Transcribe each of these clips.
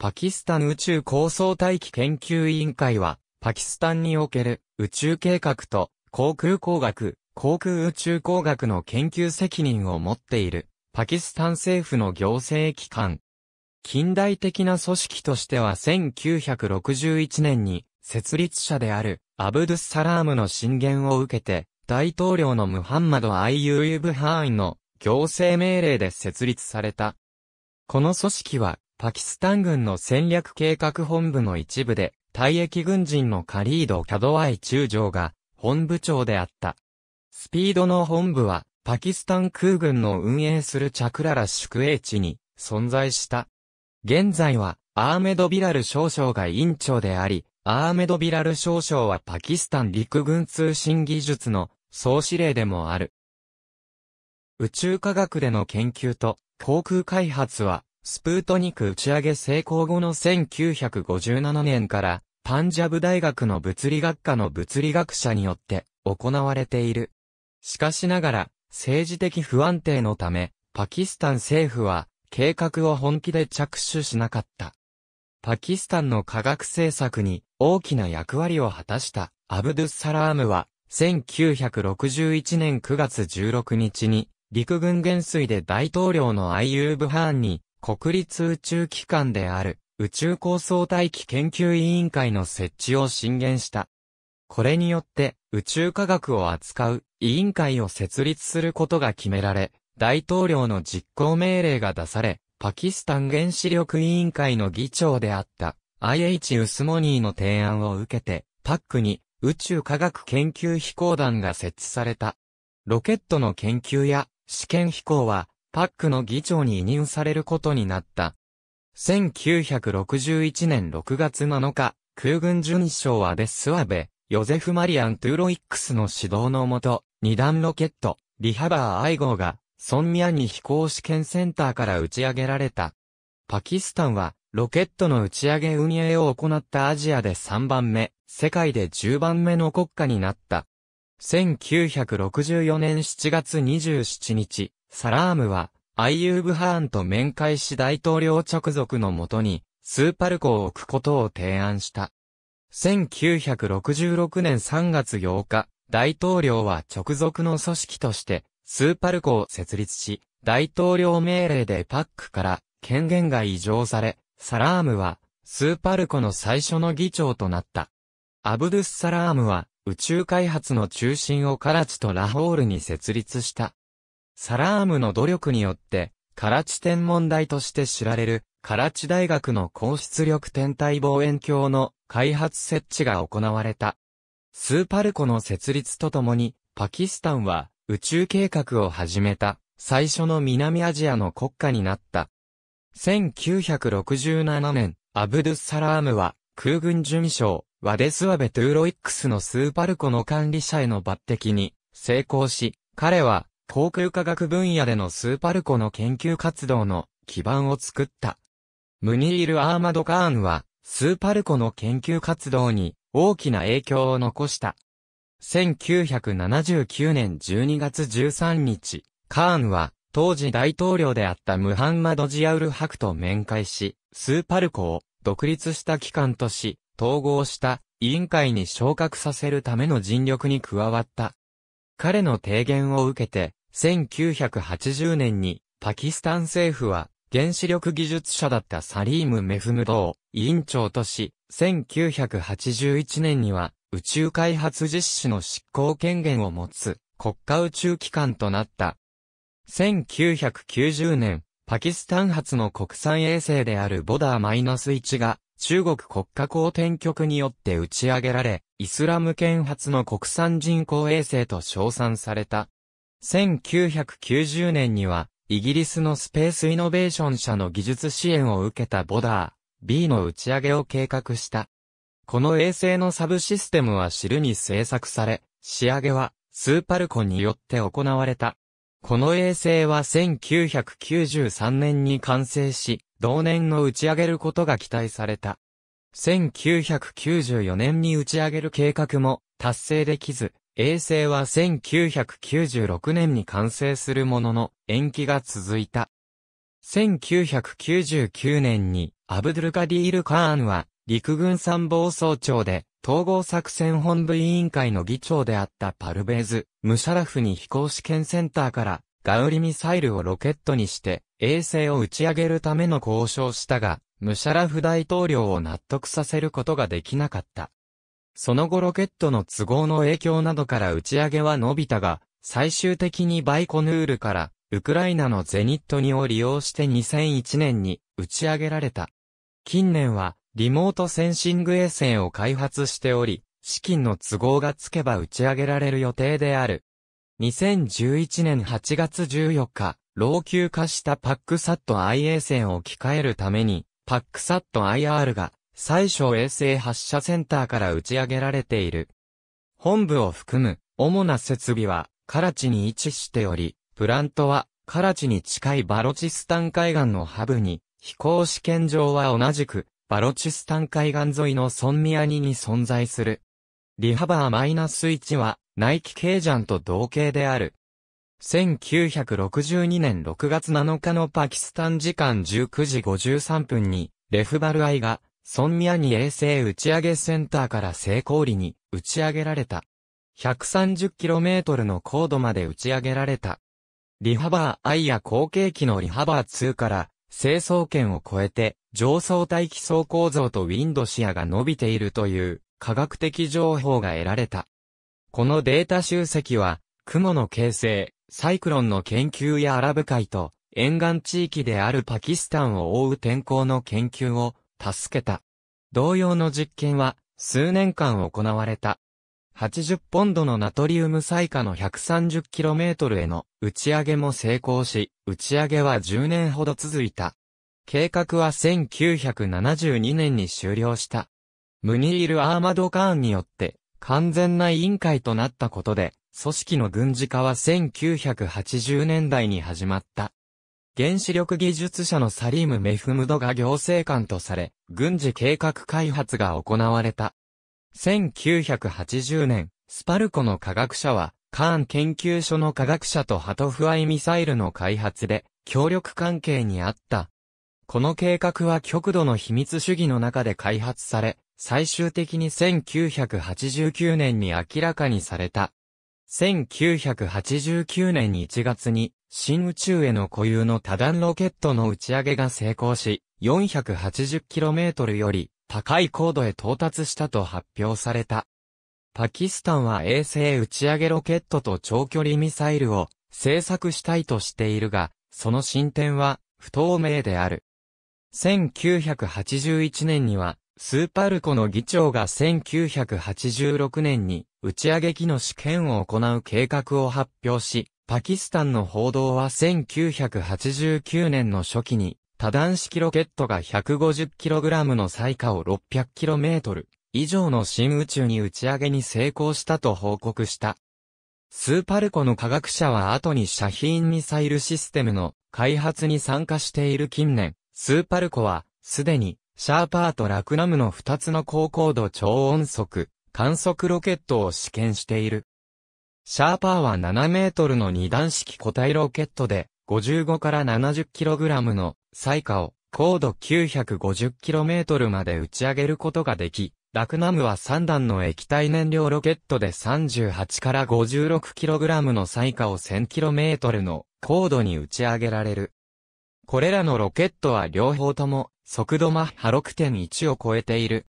パキスタン宇宙構想大気研究委員会は、パキスタンにおける宇宙計画と航空工学、航空宇宙工学の研究責任を持っている、パキスタン政府の行政機関。近代的な組織としては1961年に設立者であるアブドゥス・サラームの進言を受けて大統領のムハンマド・アイユーユブ・ハーンの行政命令で設立された。この組織はパキスタン軍の戦略計画本部の一部で、退役軍人のカリード・キャドワイ中将が本部長であった。スピードの本部は、パキスタン空軍の運営するチャクララ宿営地に存在した。現在は、アーメド・ビラル少将が委員長であり、アーメド・ビラル少将はパキスタン陸軍通信技術の総司令でもある。宇宙科学での研究と航空開発はスプートニク打ち上げ成功後の1957年から、パンジャブ大学の物理学科の物理学者によって行われている。しかしながら、政治的不安定のため、パキスタン政府は計画を本気で着手しなかった。パキスタンの科学政策に大きな役割を果たしたアブドゥスサラームは、1961年9月16日に陸軍元帥で大統領のアイユーブ・ハーンに国立宇宙機関である宇宙構想大気研究委員会の設置を進言した。これによって宇宙科学を扱う委員会を設立することが決められ、大統領の実行命令が出され、パキスタン原子力委員会の議長であった IH ウスモニーの提案を受けて、パックに宇宙科学研究飛行団が設置された。ロケットの研究や試験飛行はパックの議長に委任されることになった。1961年6月7日、空軍巡将はデスワベ、ヨゼフ・マリアン・トゥーロイックスの指導のもと、二段ロケット、リハバー・アイ号が、ソンミアンに飛行試験センターから打ち上げられた。パキスタンは、ロケットの打ち上げ運営を行ったアジアで3番目、世界で10番目の国家になった。1964年7月27日、サラームは、アイユーブ・ハーンと面会し大統領直属のもとに、スーパルコを置くことを提案した。1966年3月8日、大統領は直属の組織として、スーパルコを設立し、大統領命令でパックから権限が移譲され、サラームは、スーパルコの最初の議長となった。アブドゥス・サラームは、宇宙開発の中心をカラチとラホールに設立した。サラームの努力によって、カラチ天文台として知られる、カラチ大学の高出力天体望遠鏡の開発設置が行われた。スーパルコの設立とともに、パキスタンは宇宙計画を始めた、最初の南アジアの国家になった。1967年、アブドゥスサラームは空軍務将、ワデスワベトゥーロイックスのスーパルコの管理者への抜擢に成功し、彼は航空科学分野でのスーパルコの研究活動の基盤を作った。ムニール・アーマド・カーンは、スーパルコの研究活動に大きな影響を残した。1979年12月13日、カーンは当時大統領であったムハンマド・ジアウル・ハクと面会し、スーパルコを独立した機関とし、統合した委員会に昇格させるための尽力に加わった。彼の提言を受けて、1980年にパキスタン政府は原子力技術者だったサリーム・メフムドを委員長とし、1981年には宇宙開発実施の執行権限を持つ国家宇宙機関となった。1990年、パキスタン発の国産衛星であるボダー -1 が中国国家公転局によって打ち上げられ、イスラム圏発の国産人工衛星と称賛された。1990年には、イギリスのスペースイノベーション社の技術支援を受けたボダー、B の打ち上げを計画した。この衛星のサブシステムはるに製作され、仕上げは、スーパルコによって行われた。この衛星は1993年に完成し、同年の打ち上げることが期待された。1994年に打ち上げる計画も達成できず、衛星は1996年に完成するものの延期が続いた。1999年にアブドゥルカディール・カーンは陸軍参謀総長で統合作戦本部委員会の議長であったパルベーズ・ムシャラフに飛行試験センターからガウリミサイルをロケットにして、衛星を打ち上げるための交渉したが、ムシャラフ大統領を納得させることができなかった。その後ロケットの都合の影響などから打ち上げは伸びたが、最終的にバイコヌールから、ウクライナのゼニット2を利用して2001年に打ち上げられた。近年は、リモートセンシング衛星を開発しており、資金の都合がつけば打ち上げられる予定である。2011年8月14日、老朽化したパックサット IA 線を置き換えるために、パックサット IR が最小衛星発射センターから打ち上げられている。本部を含む主な設備はカラチに位置しており、プラントはカラチに近いバロチスタン海岸のハブに、飛行試験場は同じくバロチスタン海岸沿いのソンミアニに存在する。リハバー -1 はナイキケイジャンと同型である。1962年6月7日のパキスタン時間19時53分に、レフバルアイが、ソンミアニ衛星打ち上げセンターから成功裏に打ち上げられた。130km の高度まで打ち上げられた。リハバー I や後継機のリハバー2から成層圏を越えて上層大気層構造とウィンドシアが伸びているという科学的情報が得られた。このデータ集積は、雲の形成、サイクロンの研究やアラブ海と、沿岸地域であるパキスタンを覆う天候の研究を助けた。同様の実験は数年間行われた。80ポンドのナトリウム最下の 130km への打ち上げも成功し、打ち上げは10年ほど続いた。計画は1972年に終了した。ムニール・アーマド・カーンによって完全な委員会となったことで、組織の軍事化は1980年代に始まった。原子力技術者のサリーム・メフムドが行政官とされ、軍事計画開発が行われた。1980年、スパルコの科学者は、カーン研究所の科学者とハトフアイミサイルの開発で、協力関係にあった。この計画は極度の秘密主義の中で開発され、最終的に1989年に明らかにされた。1989年1月に、新宇宙への固有の多段ロケットの打ち上げが成功し、480km より高い高度へ到達したと発表された。パキスタンは衛星打ち上げロケットと長距離ミサイルを製作したいとしているが、その進展は不透明である。1981年にはスーパルコの議長が1986年に打ち上げ機の試験を行う計画を発表し、パキスタンの報道は1989年の初期に多段式ロケットが 150kg の最下を 600km 以上の新宇宙に打ち上げに成功したと報告した。スーパルコの科学者は後にシャヒーンミサイルシステムの開発に参加している近年、スーパルコはすでにシャーパーとラクナムの2つの高高度超音速、観測ロケットを試験している。シャーパーは7メートルの二段式固体ロケットで、55から7 0ラムの最下を高度9 5 0トルまで打ち上げることができ、ラクナムは3段の液体燃料ロケットで38から5 6ラムの最下を1 0 0 0トルの高度に打ち上げられる。これらのロケットは両方とも速度マッハ6.1を超えている。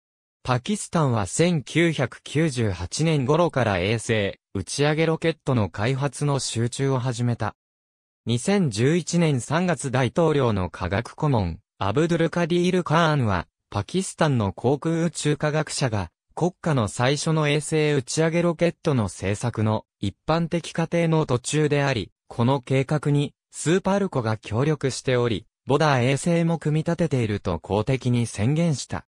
パキスタンは1998年頃から衛星、打ち上げロケットの開発の集中を始めた。2011年3月大統領の科学顧問、アブドゥルカディール・カーンは、パキスタンの航空宇宙科学者が、国家の最初の衛星打ち上げロケットの製作の一般的過程の途中であり、この計画にスーパルコが協力しており、ボダー衛星も組み立てていると公的に宣言した。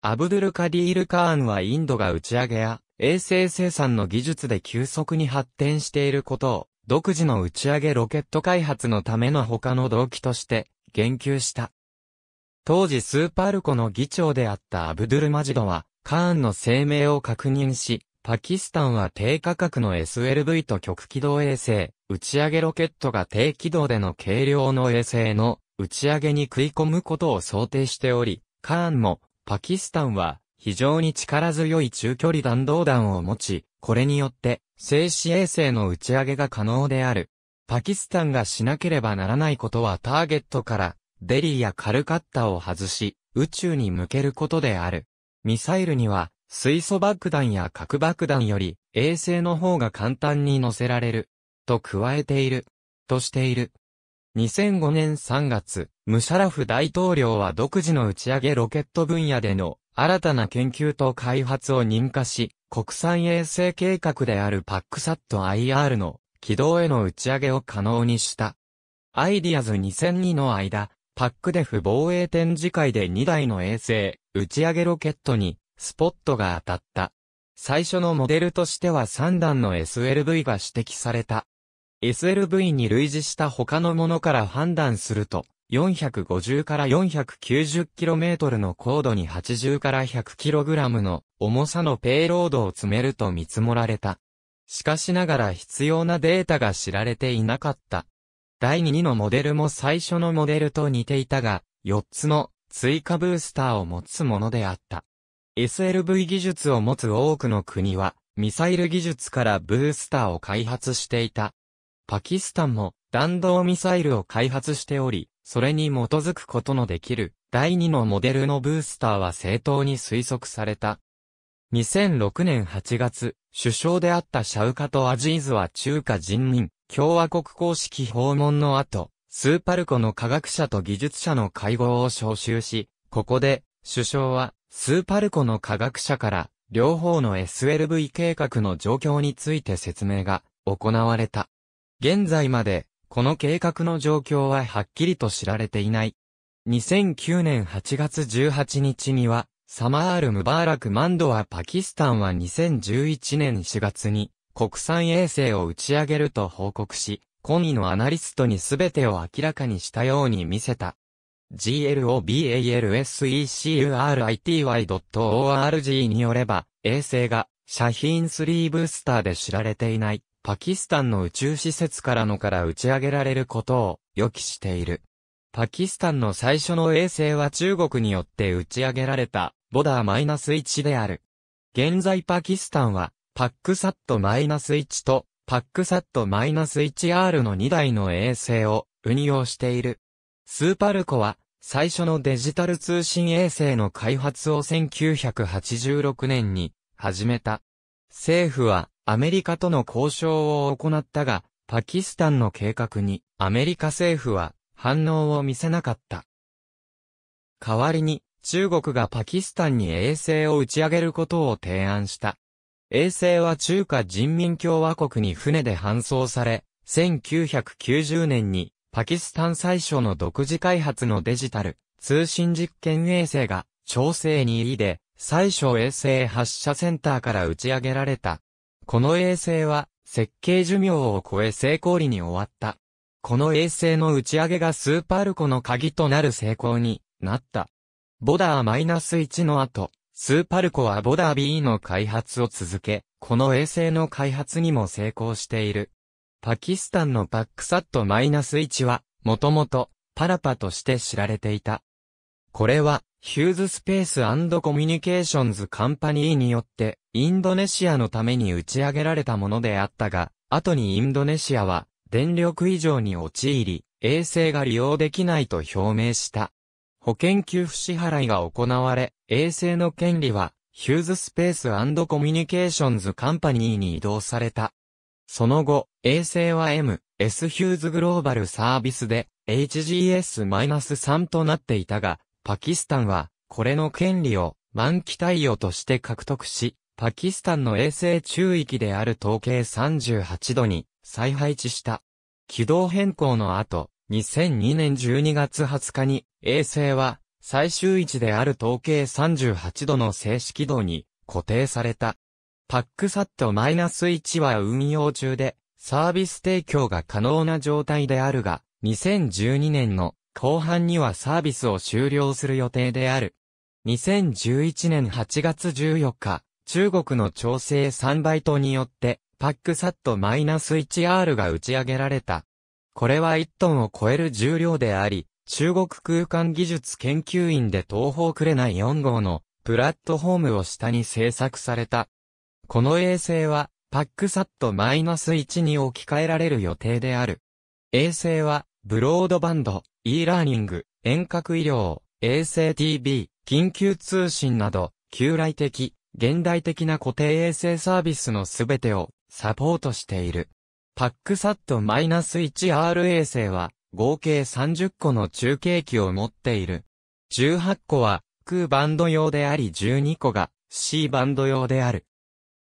アブドゥルカディール・カーンはインドが打ち上げや衛星生産の技術で急速に発展していることを独自の打ち上げロケット開発のための他の動機として言及した。当時スーパールコの議長であったアブドゥルマジドはカーンの声明を確認し、パキスタンは低価格の SLV と極軌道衛星、打ち上げロケットが低軌道での軽量の衛星の打ち上げに食い込むことを想定しており、カーンも、パキスタンは、非常に力強い中距離弾道弾を持ち、これによって、静止衛星の打ち上げが可能である。パキスタンがしなければならないことはターゲットから、デリーやカルカッタを外し、宇宙に向けることである。ミサイルには、水素爆弾や核爆弾より、衛星の方が簡単に乗せられる。と加えている。としている。2005年3月、ムシャラフ大統領は独自の打ち上げロケット分野での新たな研究と開発を認可し、国産衛星計画であるパックサット IR の軌道への打ち上げを可能にした。アイディアズ2002の間、パックデフ防衛展示会で2台の衛星、打ち上げロケットに、スポットが当たった。最初のモデルとしては3段の SLV が指摘された。SLV に類似した他のものから判断すると、450から 490km の高度に80から 100kg の重さのペイロードを積めると見積もられた。しかしながら必要なデータが知られていなかった。第2のモデルも最初のモデルと似ていたが、4つの追加ブースターを持つものであった。SLV 技術を持つ多くの国は、ミサイル技術からブースターを開発していた。パキスタンも弾道ミサイルを開発しており、それに基づくことのできる第2のモデルのブースターは正当に推測された。2006年8月、首相であったシャウカとアジーズは中華人民共和国公式訪問の後、スーパルコの科学者と技術者の会合を招集し、ここで首相はスーパルコの科学者から両方の SLV 計画の状況について説明が行われた。現在まで、この計画の状況ははっきりと知られていない。2009年8月18日には、サマール・ムバーラク・マンドはパキスタンは2011年4月に国産衛星を打ち上げると報告し、コミのアナリストに全てを明らかにしたように見せた。globalsecurity.org によれば、衛星が、シャヒーン3ブースターで知られていない。パキスタンの宇宙施設からのから打ち上げられることを予期している。パキスタンの最初の衛星は中国によって打ち上げられた、ボダー -1 である。現在パキスタンは、パックサット -1 と、パックサット -1R の2台の衛星を運用している。スーパルコは、最初のデジタル通信衛星の開発を1986年に始めた。政府はアメリカとの交渉を行ったが、パキスタンの計画にアメリカ政府は反応を見せなかった。代わりに中国がパキスタンに衛星を打ち上げることを提案した。衛星は中華人民共和国に船で搬送され、1990年にパキスタン最初の独自開発のデジタル通信実験衛星が調整に入りで最初衛星発射センターから打ち上げられた。この衛星は、設計寿命を超え成功裏に終わった。この衛星の打ち上げがスーパールコの鍵となる成功になった。ボダー -1 の後、スーパルコはボダー B の開発を続け、この衛星の開発にも成功している。パキスタンのパックサット -1 は、もともと、パラパとして知られていた。これは、ヒューズスペースコミュニケーションズカンパニーによって、インドネシアのために打ち上げられたものであったが、後にインドネシアは電力異常に陥り、衛星が利用できないと表明した。保険給付支払いが行われ、衛星の権利はヒューズスペースコミュニケーションズカンパニーに移動された。その後、衛星は M、S ヒューズグローバルサービスで HGS-3 となっていたが、パキスタンはこれの権利を満期対応として獲得し、パキスタンの衛星中域である統計38度に再配置した。軌道変更の後、2002年12月20日に衛星は最終位置である統計38度の正式軌道に固定された。パックサット -1 は運用中でサービス提供が可能な状態であるが、2012年の後半にはサービスを終了する予定である。2011年8月14日、中国の調整3バイトによって、パックサット -1R が打ち上げられた。これは1トンを超える重量であり、中国空間技術研究院で東方くれない4号のプラットフォームを下に製作された。この衛星は、パックサット -1 に置き換えられる予定である。衛星は、ブロードバンド、e ラーニング、遠隔医療、衛星 TV、緊急通信など、旧来的、現代的な固定衛星サービスのすべてをサポートしている。パックサット1 r 衛星は合計30個の中継機を持っている。18個は空バンド用であり12個が C バンド用である。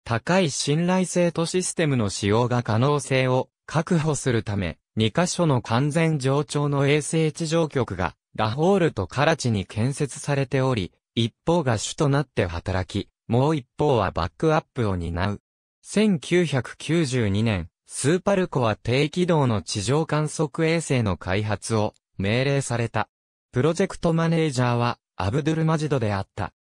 高い信頼性とシステムの使用が可能性を確保するため、2カ所の完全上長の衛星地上局がラホールとカラチに建設されており、一方が主となって働き、もう一方はバックアップを担う。1992年、スーパルコは低軌道の地上観測衛星の開発を命令された。プロジェクトマネージャーはアブドゥルマジドであった。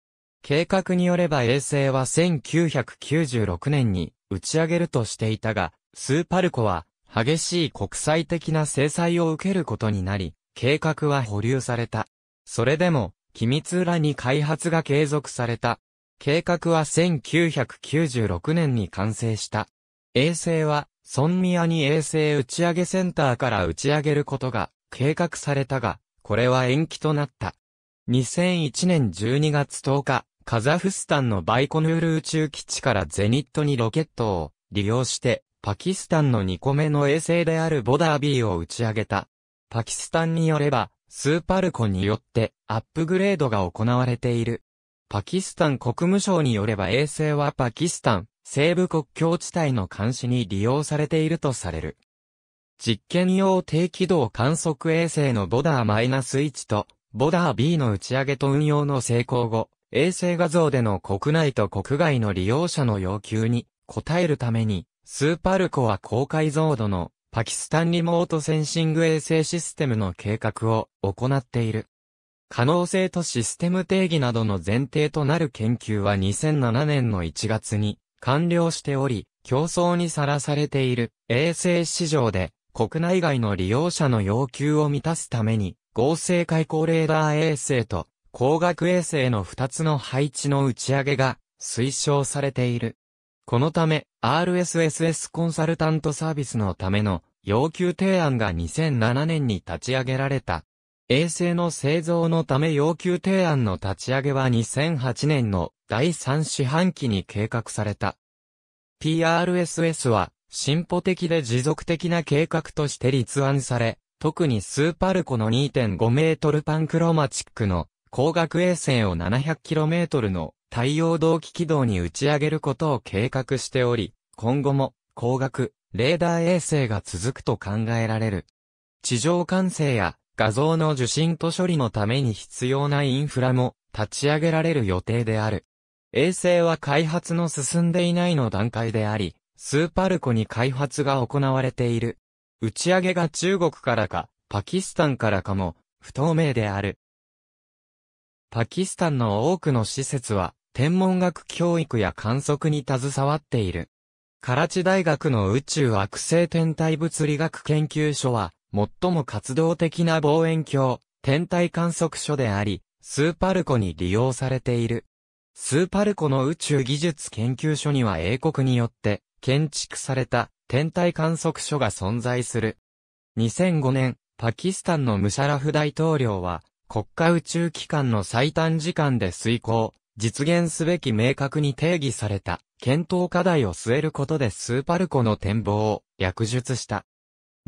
計画によれば衛星は1996年に打ち上げるとしていたが、スーパルコは激しい国際的な制裁を受けることになり、計画は保留された。それでも、機密裏に開発が継続された。計画は1996年に完成した。衛星は、ソンミアニ衛星打ち上げセンターから打ち上げることが計画されたが、これは延期となった。2001年12月10日、カザフスタンのバイコヌール宇宙基地からゼニットにロケットを利用して、パキスタンの2個目の衛星であるボダービーを打ち上げた。パキスタンによれば、スーパルコによってアップグレードが行われている。パキスタン国務省によれば衛星はパキスタン、西部国境地帯の監視に利用されているとされる。実験用低軌道観測衛星のボダー -1 とボダー B の打ち上げと運用の成功後、衛星画像での国内と国外の利用者の要求に応えるために、スーパルコは高解像度のパキスタンリモートセンシング衛星システムの計画を行っている。可能性とシステム定義などの前提となる研究は2007年の1月に完了しており、競争にさらされている衛星市場で国内外の利用者の要求を満たすために合成開口レーダー衛星と光学衛星の2つの配置の打ち上げが推奨されている。このため RSSS コンサルタントサービスのための要求提案が2007年に立ち上げられた衛星の製造のため要求提案の立ち上げは2008年の第3四半期に計画された。PRSS は進歩的で持続的な計画として立案され、特にスーパルコの2.5メートルパンクロマチックの光学衛星を 700km の太陽同期軌道に打ち上げることを計画しており、今後も光学、レーダー衛星が続くと考えられる。地上管制や画像の受信と処理のために必要なインフラも立ち上げられる予定である。衛星は開発の進んでいないの段階であり、スーパルコに開発が行われている。打ち上げが中国からか、パキスタンからかも、不透明である。パキスタンの多くの施設は、天文学教育や観測に携わっている。カラチ大学の宇宙惑星天体物理学研究所は、最も活動的な望遠鏡、天体観測所であり、スーパルコに利用されている。スーパルコの宇宙技術研究所には英国によって建築された天体観測所が存在する。2005年、パキスタンのムシャラフ大統領は国家宇宙機関の最短時間で遂行、実現すべき明確に定義された検討課題を据えることでスーパルコの展望を略述した。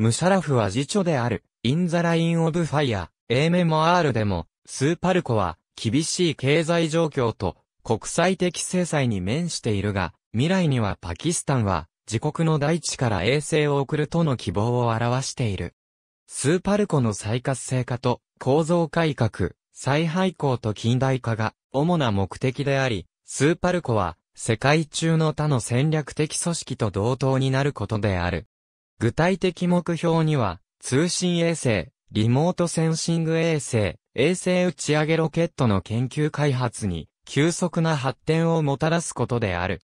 ムシャラフは次女である、インザラインオブファイア、A メモアールでも、スーパルコは、厳しい経済状況と、国際的制裁に面しているが、未来にはパキスタンは、自国の大地から衛星を送るとの希望を表している。スーパルコの再活性化と、構造改革、再廃校と近代化が、主な目的であり、スーパルコは、世界中の他の戦略的組織と同等になることである。具体的目標には、通信衛星、リモートセンシング衛星、衛星打ち上げロケットの研究開発に、急速な発展をもたらすことである。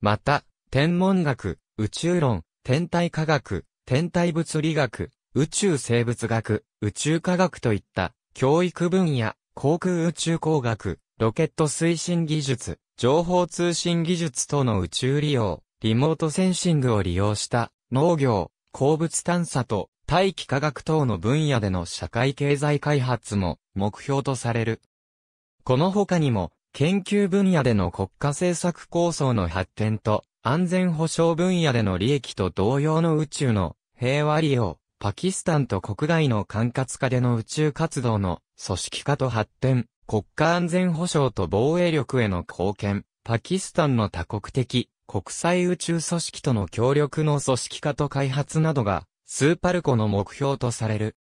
また、天文学、宇宙論、天体科学、天体物理学、宇宙生物学、宇宙科学といった教育分野、航空宇宙工学、ロケット推進技術、情報通信技術等の宇宙利用、リモートセンシングを利用した農業、鉱物探査と大気科学等の分野での社会経済開発も目標とされる。この他にも、研究分野での国家政策構想の発展と、安全保障分野での利益と同様の宇宙の平和利用、パキスタンと国外の管轄下での宇宙活動の組織化と発展、国家安全保障と防衛力への貢献、パキスタンの多国的国際宇宙組織との協力の組織化と開発などが、スーパルコの目標とされる。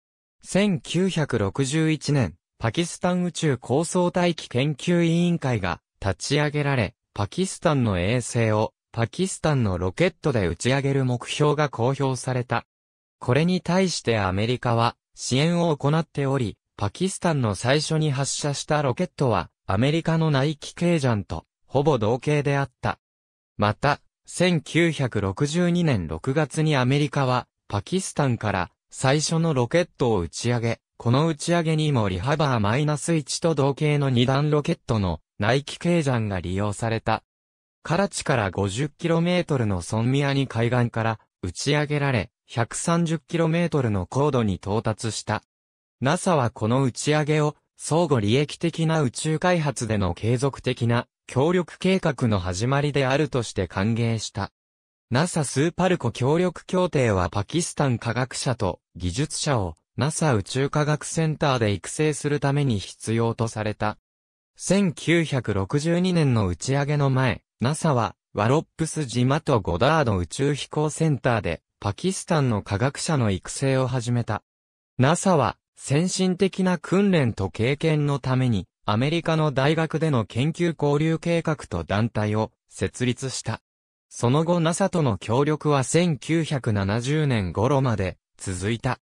1961年、パキスタン宇宙構想大気研究委員会が立ち上げられ、パキスタンの衛星をパキスタンのロケットで打ち上げる目標が公表された。これに対してアメリカは支援を行っており、パキスタンの最初に発射したロケットはアメリカのナイキケージャンとほぼ同型であった。また、1962年6月にアメリカは、パキスタンから最初のロケットを打ち上げ、この打ち上げにもリハバーマイナス -1 と同型の2段ロケットの内気計算が利用された。カラチから 50km のソンミアニ海岸から打ち上げられ、130km の高度に到達した。NASA はこの打ち上げを相互利益的な宇宙開発での継続的な協力計画の始まりであるとして歓迎した。NASA スーパルコ協力協定はパキスタン科学者と技術者を NASA 宇宙科学センターで育成するために必要とされた。1962年の打ち上げの前、NASA はワロップス島とゴダード宇宙飛行センターでパキスタンの科学者の育成を始めた。NASA は先進的な訓練と経験のために、アメリカの大学での研究交流計画と団体を設立した。その後 NASA との協力は1970年頃まで続いた。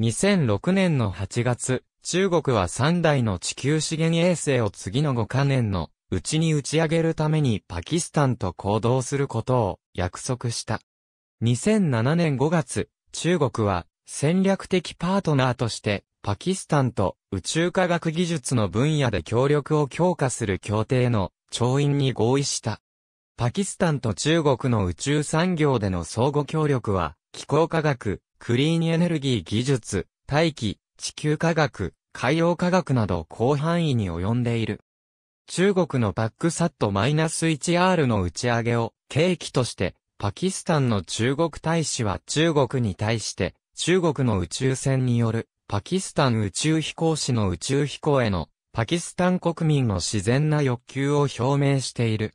2006年の8月、中国は3台の地球資源衛星を次の5カ年のうちに打ち上げるためにパキスタンと行動することを約束した。2007年5月、中国は戦略的パートナーとして、パキスタンと宇宙科学技術の分野で協力を強化する協定の調印に合意した。パキスタンと中国の宇宙産業での相互協力は、気候科学、クリーンエネルギー技術、大気、地球科学、海洋科学など広範囲に及んでいる。中国のパックサット -1R の打ち上げを契機として、パキスタンの中国大使は中国に対して中国の宇宙船によるパキスタン宇宙飛行士の宇宙飛行へのパキスタン国民の自然な欲求を表明している。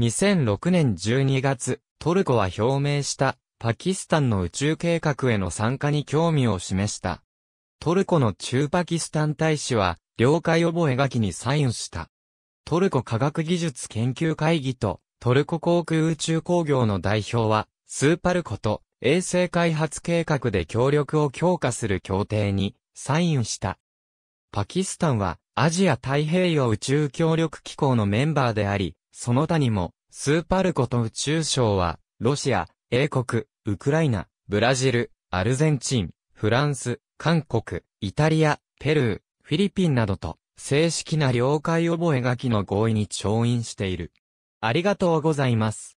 2006年12月、トルコは表明したパキスタンの宇宙計画への参加に興味を示した。トルコの中パキスタン大使は、了解覚書にサインした。トルコ科学技術研究会議とトルコ航空宇宙工業の代表は、スーパルコと衛星開発計画で協力を強化する協定にサインした。パキスタンはアジア太平洋宇宙協力機構のメンバーであり、その他にもスーパルコと宇宙省はロシア、英国、ウクライナ、ブラジル、アルゼンチン、フランス、韓国、イタリア、ペルー、フィリピンなどと正式な了解覚書の合意に調印している。ありがとうございます。